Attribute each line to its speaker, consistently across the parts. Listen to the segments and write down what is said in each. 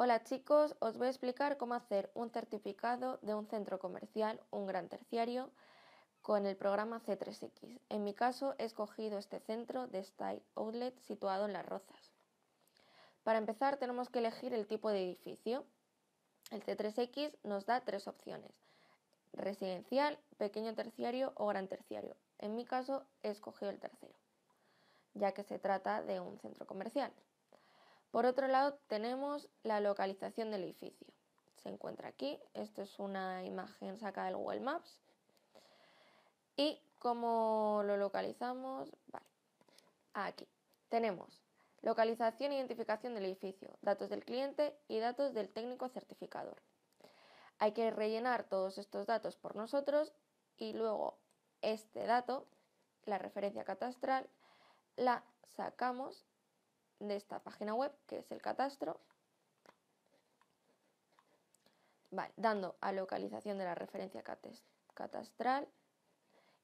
Speaker 1: Hola chicos, os voy a explicar cómo hacer un certificado de un centro comercial, un gran terciario, con el programa C3X. En mi caso he escogido este centro de Style Outlet situado en Las Rozas. Para empezar tenemos que elegir el tipo de edificio. El C3X nos da tres opciones, residencial, pequeño terciario o gran terciario. En mi caso he escogido el tercero, ya que se trata de un centro comercial. Por otro lado, tenemos la localización del edificio. Se encuentra aquí, esto es una imagen sacada del Google Maps. ¿Y cómo lo localizamos? Vale, aquí tenemos localización e identificación del edificio, datos del cliente y datos del técnico certificador. Hay que rellenar todos estos datos por nosotros y luego este dato, la referencia catastral, la sacamos de esta página web, que es el catastro, dando a localización de la referencia catastral.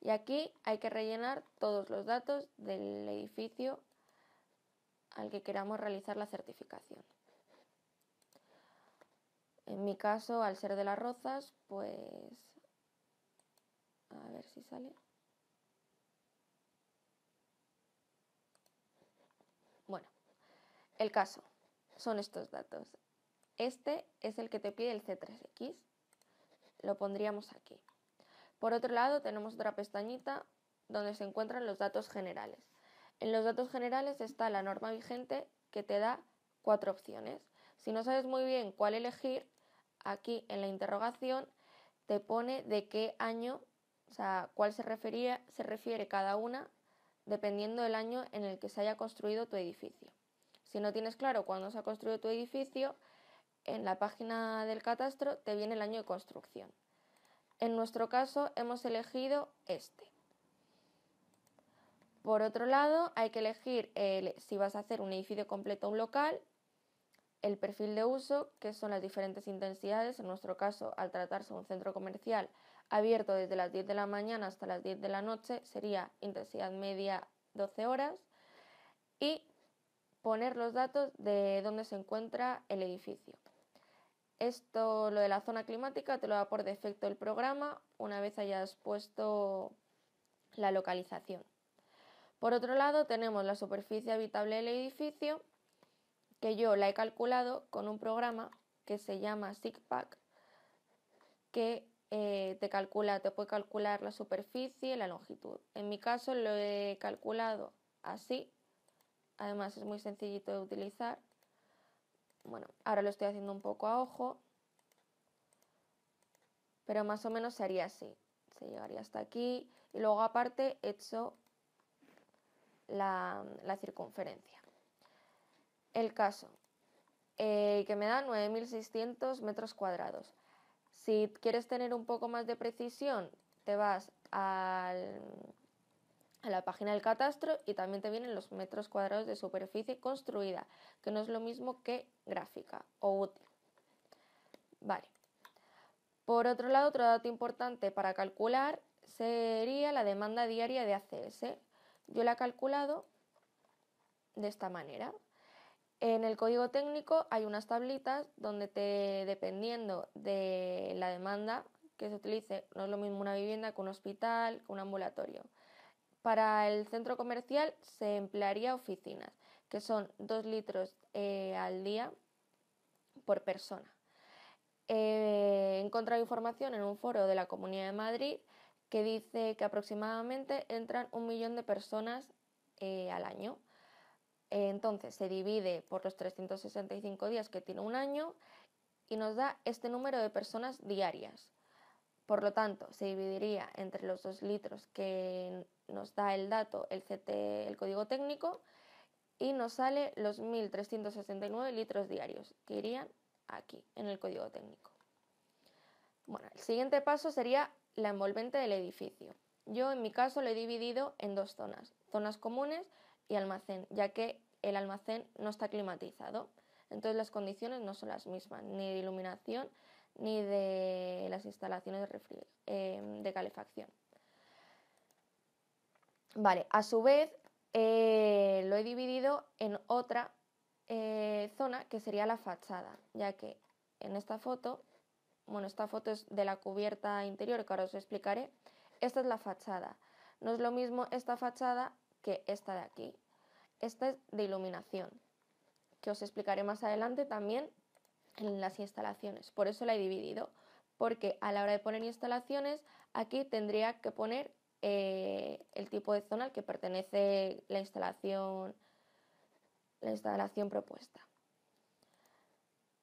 Speaker 1: Y aquí hay que rellenar todos los datos del edificio al que queramos realizar la certificación. En mi caso, al ser de las rozas, pues... A ver si sale. El caso son estos datos. Este es el que te pide el C3X. Lo pondríamos aquí. Por otro lado, tenemos otra pestañita donde se encuentran los datos generales. En los datos generales está la norma vigente que te da cuatro opciones. Si no sabes muy bien cuál elegir, aquí en la interrogación te pone de qué año, o sea, cuál se, refería, se refiere cada una, dependiendo del año en el que se haya construido tu edificio. Si no tienes claro cuándo se ha construido tu edificio, en la página del catastro te viene el año de construcción. En nuestro caso hemos elegido este. Por otro lado, hay que elegir si vas a hacer un edificio completo o un local, el perfil de uso, que son las diferentes intensidades. En nuestro caso, al tratarse de un centro comercial abierto desde las 10 de la mañana hasta las 10 de la noche, sería intensidad media 12 horas. Y poner los datos de dónde se encuentra el edificio. Esto, lo de la zona climática, te lo da por defecto el programa una vez hayas puesto la localización. Por otro lado, tenemos la superficie habitable del edificio, que yo la he calculado con un programa que se llama SIGPAC, que eh, te calcula, te puede calcular la superficie y la longitud. En mi caso lo he calculado así Además es muy sencillito de utilizar. Bueno, ahora lo estoy haciendo un poco a ojo. Pero más o menos haría así. Se llegaría hasta aquí. Y luego aparte he hecho la, circunferencia. El caso, eh, que me da 9.600 metros cuadrados. Si quieres tener un poco más de precisión, te vas al, a la página del catastro y también te vienen los metros cuadrados de superficie construida, que no es lo mismo que gráfica o útil. Vale. Por otro lado, otro dato importante para calcular sería la demanda diaria de ACS. Yo la he calculado de esta manera. En el código técnico hay unas tablitas donde te, dependiendo de la demanda que se utilice, no es lo mismo una vivienda que un hospital, que un ambulatorio. Para el centro comercial se emplearía oficinas, que son 2 litros eh, al día por persona. Eh, he encontrado información en un foro de la Comunidad de Madrid que dice que aproximadamente entran un millón de personas eh, al año. Eh, entonces se divide por los 365 días que tiene un año y nos da este número de personas diarias. Por lo tanto, se dividiría entre los dos litros que nos da el dato, el, el código técnico, y nos sale los 1.369 litros diarios que irían aquí en el código técnico. Bueno, el siguiente paso sería la envolvente del edificio. Yo en mi caso lo he dividido en dos zonas, zonas comunes y almacén, ya que el almacén no está climatizado, entonces las condiciones no son las mismas, ni de iluminación ni de las instalaciones em, de, calefacción. Vale, a su vez eh, lo he dividido en otra eh, zona que sería la fachada, ya que en esta foto, bueno, esta foto es de la cubierta interior que ahora os explicaré, esta es la fachada. No es lo mismo esta fachada que esta de aquí. Esta es de iluminación, que os explicaré más adelante también en las instalaciones. Por eso la he dividido, porque a la hora de poner instalaciones, aquí tendría que poner eh, el tipo de zona al que pertenece la instalación, la instalación propuesta.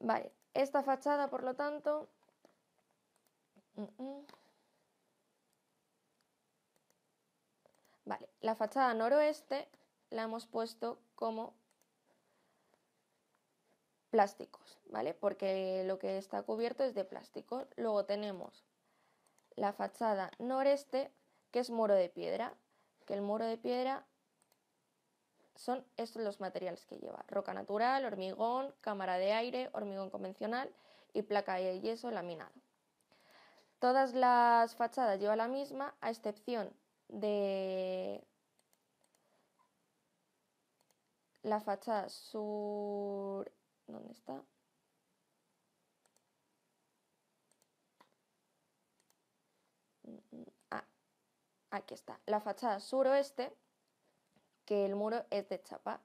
Speaker 1: Vale, esta fachada, por lo tanto, mm, mm. Vale, la fachada noroeste la hemos puesto como plásticos, ¿vale? Porque lo que está cubierto es de plástico. Luego tenemos la fachada noreste, que es muro de piedra, que el muro de piedra son estos los materiales que lleva. Roca natural, hormigón, cámara de aire, hormigón convencional y placa de yeso laminado. Todas las fachadas lleva la misma, a excepción de la fachada sur está? Mm, mm, ah, aquí está. La fachada suroeste, que el muro es de chapa.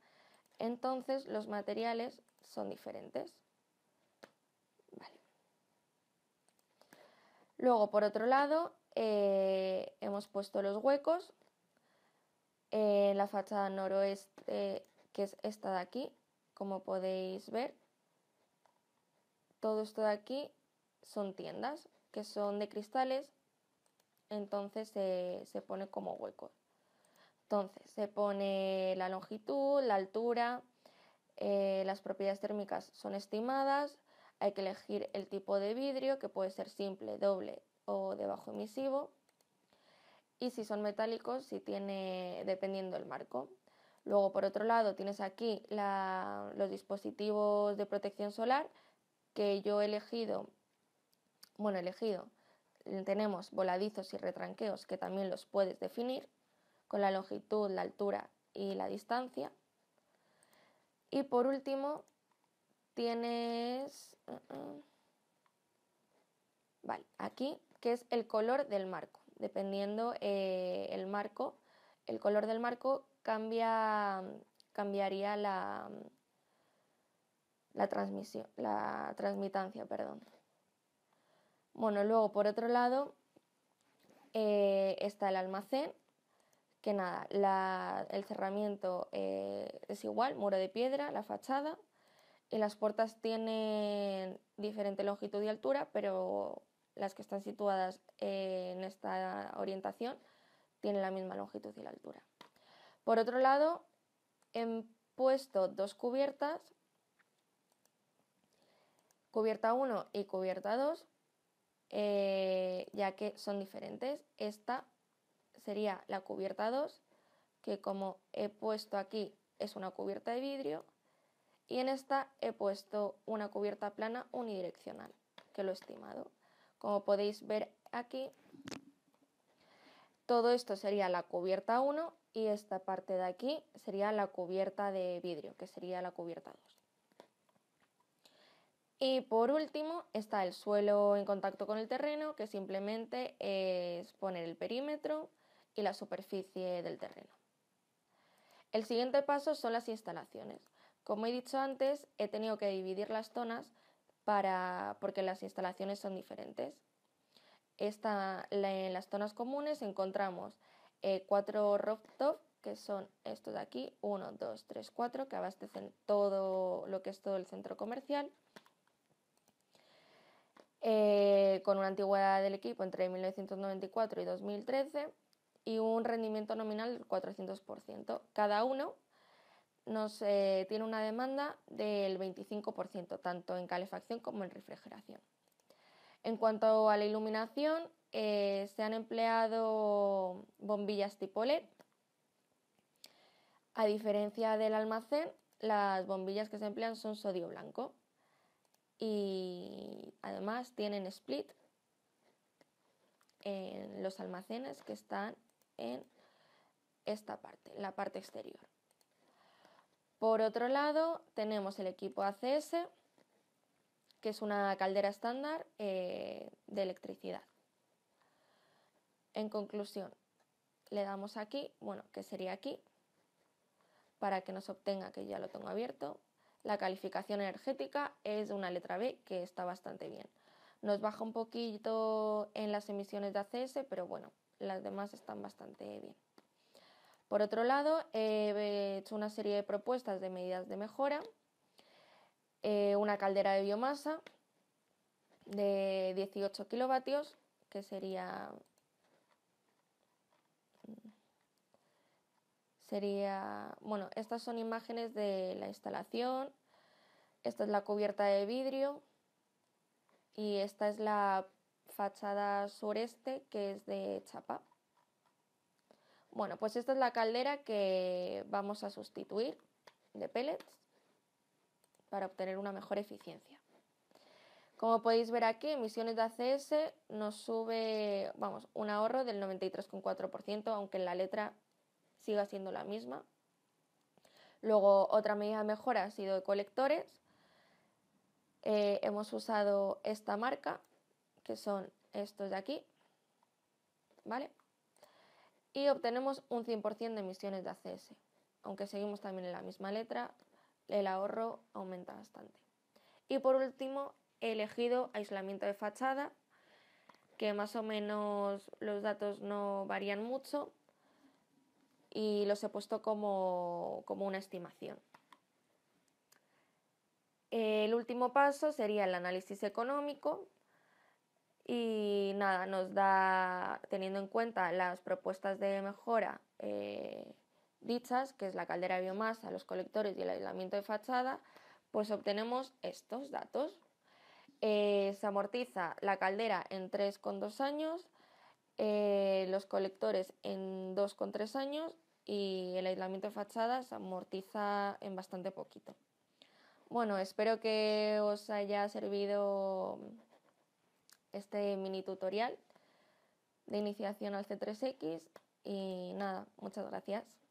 Speaker 1: Entonces los materiales son diferentes. Luego, por otro lado, eh, hemos puesto los huecos en la fachada noroeste, que es esta de aquí, como podéis ver todo esto de aquí son tiendas que son de cristales, entonces se pone como hueco. Entonces se pone la longitud, la altura, eh, las propiedades térmicas son estimadas, hay que elegir el tipo de vidrio que puede ser simple, doble o de bajo emisivo y si son metálicos, si tiene dependiendo el marco. Luego por otro lado tienes aquí los dispositivos de protección solar que yo he elegido, bueno, elegido, tenemos voladizos y retranqueos que también los puedes definir con la longitud, la altura y la distancia. Y por último, tienes... Uh-uh, vale, aquí, que es el color del marco. Dependiendo eh, el marco, el color del marco cambia, cambiaría la, la, transmisión, la transmitancia. Perdón. Bueno, luego por otro lado eh, está el almacén, que nada, el cerramiento eh, es igual, muro de piedra, la fachada, y las puertas tienen diferente longitud y altura, pero las que están situadas eh, en esta orientación tienen la misma longitud y la altura. Por otro lado, he puesto dos cubiertas cubierta 1 y cubierta 2, eh, ya que son diferentes. Esta sería la cubierta 2, que como he puesto aquí es una cubierta de vidrio, y en esta he puesto una cubierta plana unidireccional, que lo he estimado. Como podéis ver aquí, todo esto sería la cubierta 1 y esta parte de aquí sería la cubierta de vidrio, que sería la cubierta 2. Y por último está el suelo en contacto con el terreno, que simplemente es poner el perímetro y la superficie del terreno. El siguiente paso son las instalaciones. Como he dicho antes, he tenido que dividir las zonas porque las instalaciones son diferentes. en las zonas comunes encontramos eh, cuatro rooftops, que son estos de aquí, 1, 2, 3, 4, que abastecen todo lo que es todo el centro comercial. Eh, con una antigüedad del equipo entre 1994 y 2013 y un rendimiento nominal del 400%. Cada uno nos eh, tiene una demanda del 25%, tanto en calefacción como en refrigeración. En cuanto a la iluminación, eh, se han empleado bombillas tipo LED. A diferencia del almacén, las bombillas que se emplean son sodio blanco. Y Además tienen split en los almacenes que están en esta parte, la parte exterior. Por otro lado, tenemos el equipo ACS, que es una caldera estándar eh, de electricidad. En conclusión, le damos aquí, bueno, que sería aquí, para que nos obtenga, que ya lo tengo abierto, la calificación energética es una letra B que está bastante bien. Nos baja un poquito en las emisiones de ACS, pero bueno, las demás están bastante bien. Por otro lado, eh, he hecho una serie de propuestas de medidas de mejora, eh, una caldera de biomasa de 18 kilovatios, que sería Sería, bueno, estas son imágenes de la instalación, esta es la cubierta de vidrio y esta es la fachada sureste que es de chapa. Bueno, pues esta es la caldera que vamos a sustituir de pellets para obtener una mejor eficiencia. Como podéis ver aquí, emisiones de ACS nos sube, vamos, un ahorro del 93,4%, aunque en la letra siga siendo la misma. Luego, otra medida de mejora ha sido de colectores. Eh, hemos usado esta marca, que son estos de aquí, ¿vale? Y obtenemos un 100% de emisiones de ACS, aunque seguimos también en la misma letra, el ahorro aumenta bastante. Y por último, he elegido aislamiento de fachada, que más o menos los datos no varían mucho, y los he puesto como, una estimación. El último paso sería el análisis económico y nada, nos da, teniendo en cuenta las propuestas de mejora eh, dichas, que es la caldera de biomasa, los colectores y el aislamiento de fachada, pues obtenemos estos datos. Eh, se amortiza la caldera en 3,2 años, eh, los colectores en 2,3 años y el aislamiento de fachadas amortiza en bastante poquito. Bueno, espero que os haya servido este mini tutorial de iniciación al C3X y nada, muchas gracias.